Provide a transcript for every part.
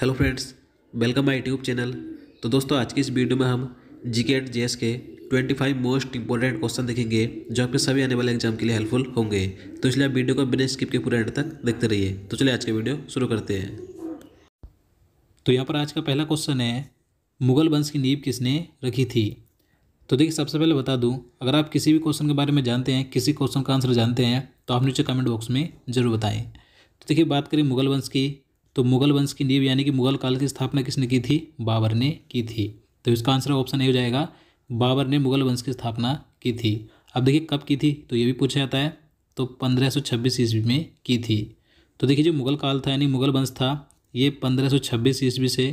hello friends welcome my YouTube channel तो दोस्तों आज की इस वीडियो में हम जी के and J K twenty five most important question देखेंगे जो आपके सभी आने वाले एग्जाम के लिए हेल्पफुल होंगे तो इसलिए आप वीडियो को बिना स्किप के पूरे एंड तक देखते रहिए तो चलिए आज का वीडियो शुरू करते हैं तो यहाँ पर आज का पहला क्वेश्चन है मुगल वंश की नींव किसने रखी थी तो देखिए सबसे पहले बता दूँ अगर आप किसी भी क्वेश्चन के बारे में जानते हैं किसी क्वेश्चन का आंसर जानते हैं तो आप नीचे कमेंट बॉक्स में ज़रूर बताएँ तो देखिए बात करें मुगल वंश की तो मुगल वंश की नींव यानी कि मुगल काल की स्थापना किसने की थी बाबर ने की थी तो इसका आंसर ऑप्शन ए हो जाएगा बाबर ने मुगल वंश की स्थापना की थी अब देखिए कब की थी तो ये भी पूछा जाता है तो पंद्रह सौ छब्बीस ईस्वी में की थी तो देखिए जो मुगल काल था यानी मुगल वंश था ये पंद्रह सौ छब्बीस ईस्वी से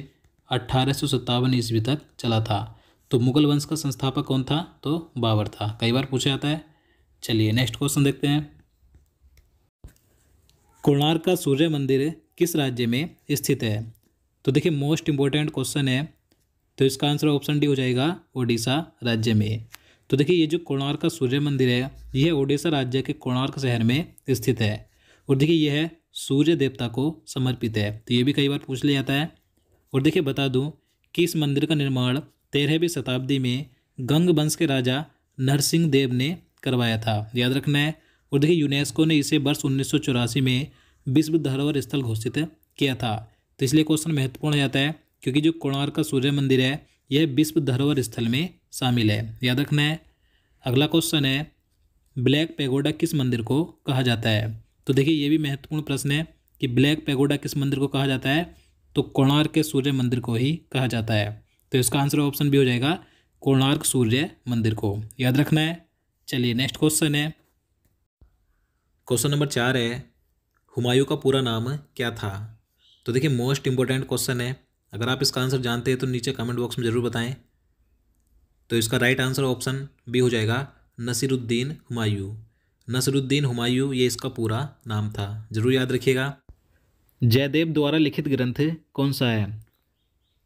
अट्ठारह सौ सत्तावन ईस्वी तक चला था तो मुगल वंश का संस्थापक कौन था तो बाबर था कई बार पूछा जाता है चलिए नेक्स्ट क्वेश्चन देखते हैं कोणार्क का सूर्य मंदिर किस राज्य में स्थित है तो देखिए मोस्ट इंपॉर्टेंट क्वेश्चन है तो इसका आंसर ऑप्शन डी हो जाएगा ओडिशा राज्य में तो देखिए ये जो कोणार्क का सूर्य मंदिर है यह ओडिशा राज्य के कोणार्क शहर में स्थित है और देखिए यह सूर्य देवता को समर्पित है तो ये भी कई बार पूछ लिया जाता है और देखिए बता दूँ कि इस मंदिर का निर्माण तेरहवीं शताब्दी में गंग वंश के राजा नरसिंह देव ने करवाया था याद रखना है और देखिए यूनेस्को ने इसे वर्ष उन्नीस में विश्व धरोहर स्थल घोषित किया था तो इसलिए क्वेश्चन महत्वपूर्ण हो जाता है क्योंकि जो कोणार्क का सूर्य मंदिर है यह विश्व धरोहर स्थल में शामिल है याद रखना है अगला क्वेश्चन है ब्लैक पैगोडा किस मंदिर को कहा जाता है तो देखिए ये भी महत्वपूर्ण प्रश्न है कि ब्लैक पैगोडा किस मंदिर को कहा जाता है तो कोणार्क के सूर्य मंदिर को ही कहा जाता है तो इसका आंसर ऑप्शन भी हो जाएगा कोणार्क सूर्य मंदिर को याद रखना है चलिए नेक्स्ट क्वेश्चन है क्वेश्चन नंबर चार है हुमायूं का पूरा नाम क्या था तो देखिए मोस्ट इंपॉर्टेंट क्वेश्चन है अगर आप इसका आंसर जानते हैं तो नीचे कमेंट बॉक्स में ज़रूर बताएं तो इसका राइट आंसर ऑप्शन बी हो जाएगा नसीरुद्दीन हुमायूं नसरुद्दीन हुमायूं ये इसका पूरा नाम था जरूर याद रखिएगा जयदेव द्वारा लिखित ग्रंथ कौन सा है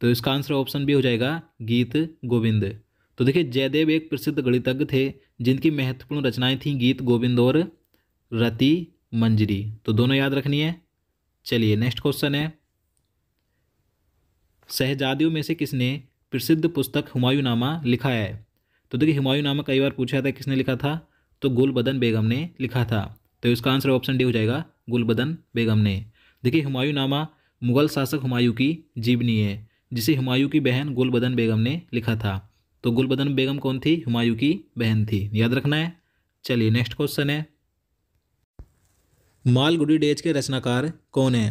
तो इसका आंसर ऑप्शन भी हो जाएगा गीत गोविंद तो देखिए जयदेव एक प्रसिद्ध गणितज्ञ थे जिनकी महत्वपूर्ण रचनाएं थीं गीत गोविंद और रति मंजरी तो दोनों याद रखनी है चलिए नेक्स्ट क्वेश्चन है शहजादियों में से किसने प्रसिद्ध पुस्तक हुमायूं नामा लिखा है तो देखिए हुमायूं नामा कई बार पूछा था किसने लिखा था तो गुलबदन बेगम ने लिखा था तो इसका आंसर ऑप्शन डी हो जाएगा गुलबदन बेगम ने देखिए हुमायूं नामा मुगल शासक हुमायूं की जीवनी है जिसे हुमायूं की बहन गुलबदन बेगम ने लिखा था तो गुलबदन बेगम कौन थी हुमायूं की बहन थी याद रखना है चलिए नेक्स्ट क्वेश्चन है मालगुडी डेज के रचनाकार कौन हैं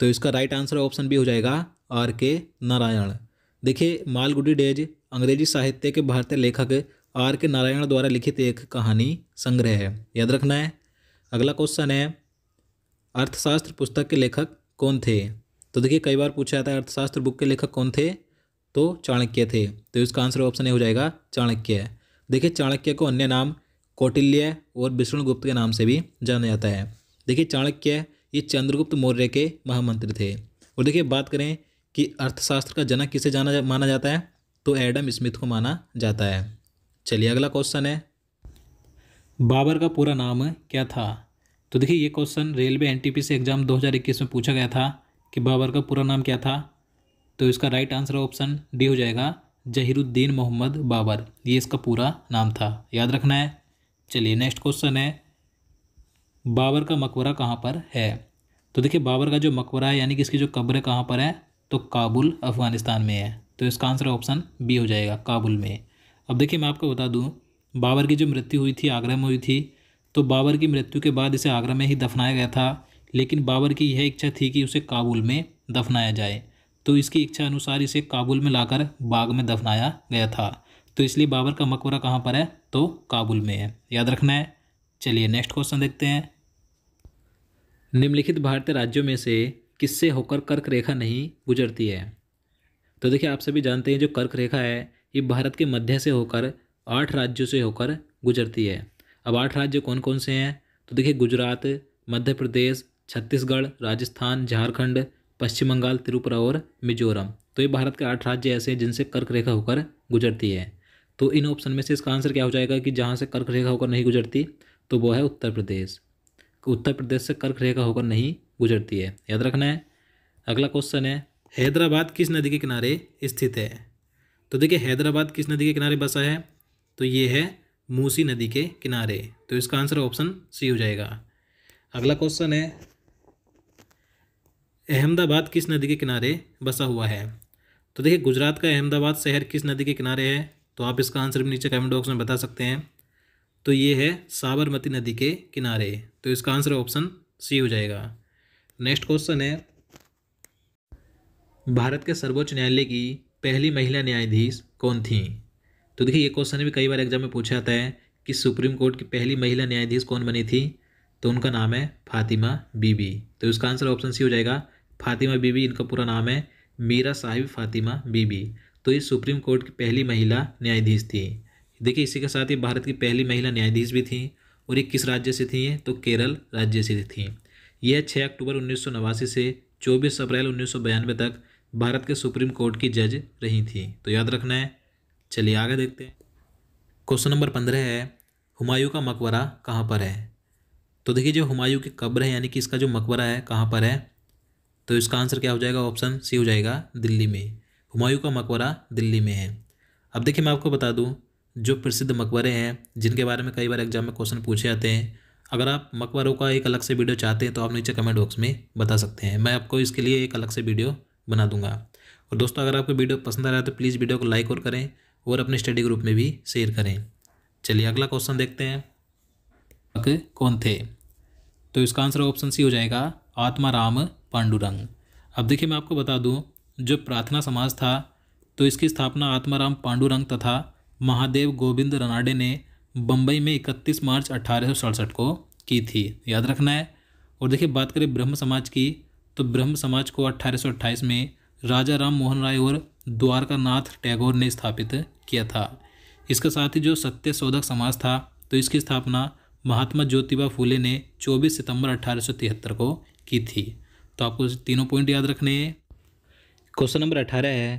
तो इसका राइट आंसर ऑप्शन बी हो जाएगा आर के नारायण देखिए मालगुडी डेज अंग्रेजी साहित्य के भारतीय लेखक आर के नारायण द्वारा लिखित एक कहानी संग्रह है याद रखना है अगला क्वेश्चन है अर्थशास्त्र पुस्तक के लेखक कौन थे तो देखिए कई बार पूछा जाता है अर्थशास्त्र बुक के लेखक कौन थे तो चाणक्य थे तो इसका आंसर ऑप्शन ए हो जाएगा चाणक्य देखिए चाणक्य को अन्य नाम कौटिल्य और विष्णुगुप्त के नाम से भी जाना जाता है देखिए चाणक्य ये चंद्रगुप्त मौर्य के महामंत्री थे और देखिए बात करें कि अर्थशास्त्र का जनक किसे जाना जा, माना जाता है तो एडम स्मिथ को माना जाता है चलिए अगला क्वेश्चन है बाबर का पूरा नाम क्या था तो देखिए ये क्वेश्चन रेलवे एन से एग्जाम दो में पूछा गया था कि बाबर का पूरा नाम क्या था तो इसका राइट आंसर ऑप्शन डी हो जाएगा जहीरुद्दीन मोहम्मद बाबर ये इसका पूरा नाम था याद रखना है चलिए नेक्स्ट क्वेश्चन है बाबर का मकबरा कहाँ पर है तो देखिए बाबर का जो मकबरा है यानी कि इसकी जो कब्र है कहाँ पर है तो काबुल अफ़गानिस्तान में है तो इसका आंसर ऑप्शन बी हो जाएगा काबुल में अब देखिए मैं आपको बता दूँ बाबर की जो मृत्यु हुई थी आगरा में हुई थी तो बाबर की मृत्यु के बाद इसे आगरा में ही दफनाया गया था लेकिन बाबर की यह इच्छा थी कि उसे काबुल में दफनाया जाए तो इसकी इच्छा अनुसार इसे काबुल में लाकर बाग में दफनाया गया था तो इसलिए बाबर का मकबरा कहाँ पर है तो काबुल में है याद रखना है चलिए नेक्स्ट क्वेश्चन देखते हैं निम्नलिखित भारतीय राज्यों में से किससे होकर कर्क रेखा नहीं गुजरती है तो देखिए आप सभी जानते हैं जो कर्क रेखा है ये भारत के मध्य से होकर आठ राज्यों से होकर गुजरती है अब आठ राज्य कौन कौन से हैं तो देखिए गुजरात मध्य प्रदेश छत्तीसगढ़ राजस्थान झारखंड पश्चिम बंगाल त्रिपुरा और मिजोरम तो ये भारत के आठ राज्य ऐसे हैं जिनसे कर्क रेखा होकर गुजरती है तो इन ऑप्शन में से इसका आंसर क्या हो जाएगा कि जहाँ से कर्क रेखा होकर नहीं गुजरती तो वो है उत्तर प्रदेश उत्तर प्रदेश से कर्क रेखा होकर नहीं गुजरती है याद रखना है अगला क्वेश्चन है हैदराबाद किस नदी के किनारे स्थित है तो देखिए हैदराबाद किस नदी के किनारे बसा है तो ये है मूसी नदी के किनारे तो इसका आंसर ऑप्शन सी हो जाएगा अगला क्वेश्चन है अहमदाबाद किस नदी के किनारे बसा हुआ है तो देखिए गुजरात का अहमदाबाद शहर किस नदी के किनारे है तो आप इसका आंसर भी नीचे कमेंट बॉक्स में बता सकते हैं तो ये है साबरमती नदी के किनारे तो इसका आंसर ऑप्शन सी हो जाएगा नेक्स्ट क्वेश्चन है भारत के सर्वोच्च न्यायालय की पहली महिला न्यायाधीश कौन थी तो देखिए ये क्वेश्चन भी कई बार एग्जाम में पूछा जाता है कि सुप्रीम कोर्ट की पहली महिला न्यायाधीश कौन बनी थी तो उनका नाम है फातिमा बीबी तो इसका आंसर ऑप्शन सी हो जाएगा फातिमा बीबी इनका पूरा नाम है मीरा साहिब फातिमा बीबी तो ये सुप्रीम कोर्ट की पहली महिला न्यायाधीश थी देखिए इसी के साथ ये भारत की पहली महिला न्यायाधीश भी थी और ये किस राज्य से थी तो केरल राज्य से थी यह छः अक्टूबर उन्नीस से चौबीस अप्रैल उन्नीस तक भारत के सुप्रीम कोर्ट की जज रही थी तो याद रखना है चलिए आगे देखते हैं क्वेश्चन नंबर पंद्रह है हुमायूं का मकबरा कहाँ पर है तो देखिए जो हुमायूं की कब्र है यानी कि इसका जो मकबरा है कहाँ पर है तो इसका आंसर क्या हो जाएगा ऑप्शन सी हो जाएगा दिल्ली में हुमायूं का मकबरा दिल्ली में है अब देखिए मैं आपको बता दूँ जो प्रसिद्ध मकबरे हैं जिनके बारे में कई बार एग्जाम में क्वेश्चन पूछे जाते हैं अगर आप मकबरों का एक अलग से वीडियो चाहते हैं तो आप नीचे कमेंट बॉक्स में बता सकते हैं मैं आपको इसके लिए एक अलग से वीडियो बना दूंगा और दोस्तों अगर आपको वीडियो पसंद आ रहा है तो प्लीज़ वीडियो को लाइक और करें और अपने स्टडी ग्रुप में भी शेयर करें चलिए अगला क्वेश्चन देखते हैं कौन थे तो इसका आंसर ऑप्शन सी हो जाएगा आत्मा राम पांडुरंग अब देखिए मैं आपको बता दूँ जो प्रार्थना समाज था तो इसकी स्थापना आत्माराम पांडुरंग तथा महादेव गोविंद रनाडे ने बम्बई में 31 मार्च अठारह को की थी याद रखना है और देखिए बात करें ब्रह्म समाज की तो ब्रह्म समाज को अट्ठारह में राजा राम मोहन राय और द्वारकानाथ टैगोर ने स्थापित किया था इसके साथ ही जो सत्य शोधक समाज था तो इसकी स्थापना महात्मा ज्योतिबा फूले ने 24 सितंबर अट्ठारह को की थी तो आपको तीनों पॉइंट याद रखने हैं क्वेश्चन नंबर अठारह है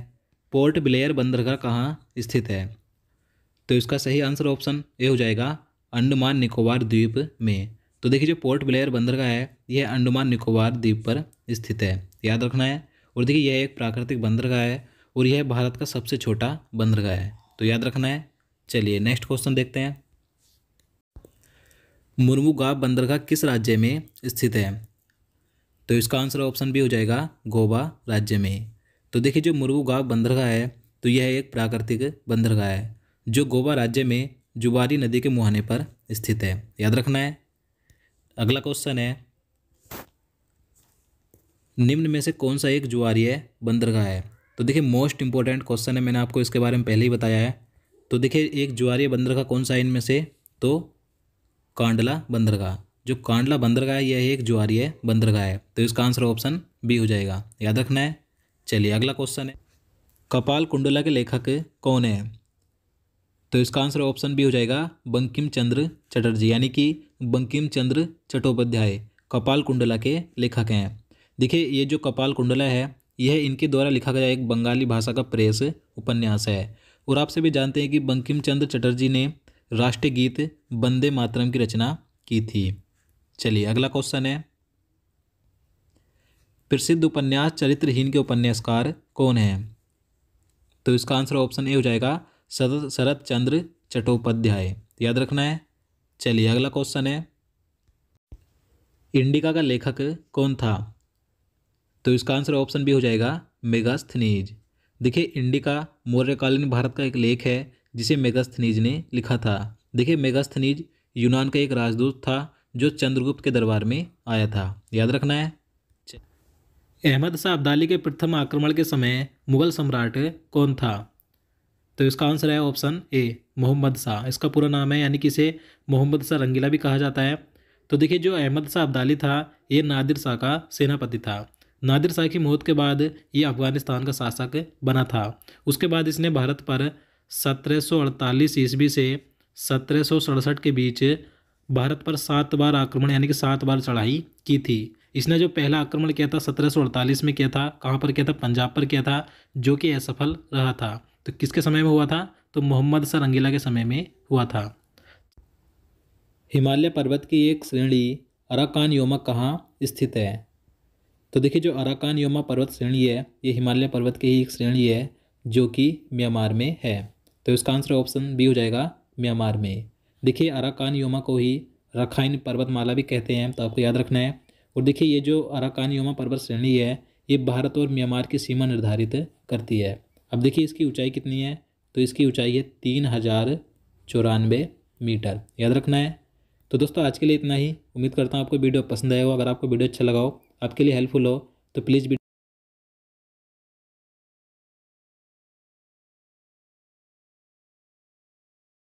पोर्ट ब्लेयर बंदरगाह कहाँ स्थित है तो इसका सही आंसर ऑप्शन ए हो जाएगा अंडमान निकोबार द्वीप में तो देखिए जो पोर्ट ब्लेयर बंदरगाह है यह अंडमान निकोबार द्वीप पर स्थित है याद रखना है और देखिए यह एक प्राकृतिक बंदरगाह है और यह भारत का सबसे छोटा बंदरगाह है तो याद रखना है चलिए नेक्स्ट क्वेश्चन देखते हैं मुर्मूगाव बंदरगाह किस राज्य में स्थित है तो इसका आंसर ऑप्शन भी हो जाएगा गोवा राज्य में तो देखिए जो मुर्गू गांव बंदरगाह है तो यह एक प्राकृतिक बंदरगाह है जो गोवा राज्य में जुबारी नदी के मुहाने पर स्थित है याद रखना है अगला क्वेश्चन है निम्न में से कौन सा एक जुआरी है बंदरगाह है तो देखिए मोस्ट इंपॉर्टेंट क्वेश्चन है मैंने आपको इसके बारे में पहले ही बताया है तो देखिए एक जुआरी बंदरगाह कौन सा है इनमें से तो कांडला बंदरगाह जो कांडला बंदरगाह है यह एक जुआरी है बंदरगाह है तो इसका आंसर ऑप्शन बी हो जाएगा याद रखना है चलिए अगला क्वेश्चन है कपाल कुंडला के लेखक कौन है तो इसका आंसर ऑप्शन बी हो जाएगा बंकिम चंद्र चटर्जी यानी कि बंकिम चंद्र चट्टोपाध्याय कपाल कुंडला के लेखक हैं देखिए ये जो कपाल कुंडला है यह इनके द्वारा लिखा गया एक बंगाली भाषा का प्रेस उपन्यास है और आप सभी जानते हैं कि बंकिम चंद्र चटर्जी ने राष्ट्रीय गीत बंदे मातरम की रचना की थी चलिए अगला क्वेश्चन है प्रसिद्ध उपन्यास चरित्रहीन के उपन्यासकार कौन हैं तो इसका आंसर ऑप्शन ए हो जाएगा शरत शरत चंद्र चट्टोपाध्याय याद रखना है चलिए अगला क्वेश्चन है इंडिका का लेखक कौन था तो इसका आंसर ऑप्शन बी हो जाएगा मेगास्थनीज देखिए इंडिका मौर्यकालीन भारत का एक लेख है जिसे मेगास्थनीज ने लिखा था देखिए मेगास्थनीज यूनान का एक राजदूत था जो चंद्रगुप्त के दरबार में आया था याद रखना है अहमद शाह अब्दाली के प्रथम आक्रमण के समय मुगल सम्राट कौन था तो इसका आंसर है ऑप्शन ए मोहम्मद शाह इसका पूरा नाम है यानी कि इसे मोहम्मद शाह रंगीला भी कहा जाता है तो देखिए जो अहमद शाह अब्दाली था ये नादिर शाह का सेनापति था नादिर शाह की मौत के बाद ये अफगानिस्तान का शासक बना था उसके बाद इसने भारत पर सत्रह ईस्वी से सत्रह के बीच भारत पर सात बार आक्रमण यानी कि सात बार चढ़ाई की थी इसने जो पहला आक्रमण किया था सत्रह में किया था कहाँ पर किया था पंजाब पर किया था जो कि असफल रहा था तो किसके समय में हुआ था तो मोहम्मद सर अंगीला के समय में हुआ था हिमालय पर्वत की एक श्रेणी अराकान योमा कहाँ स्थित है तो देखिए जो अराकान योमा पर्वत श्रेणी है ये हिमालय पर्वत की ही एक श्रेणी है जो कि म्यांमार में है तो इसका आंसर ऑप्शन बी हो जाएगा म्यांमार में देखिए अराकान योमा को ही रखाइन पर्वतमाला भी कहते हैं तो आपको याद रखना है और देखिए ये जो अराकान योमा पर्वत श्रेणी है ये भारत और म्यांमार की सीमा निर्धारित करती है अब देखिए इसकी ऊंचाई कितनी है तो इसकी ऊंचाई है तीन हज़ार चौरानवे मीटर याद रखना है तो दोस्तों आज के लिए इतना ही उम्मीद करता हूँ आपको वीडियो पसंद आएगा अगर आपको वीडियो अच्छा लगाओ आपके लिए हेल्पफुल हो तो प्लीज़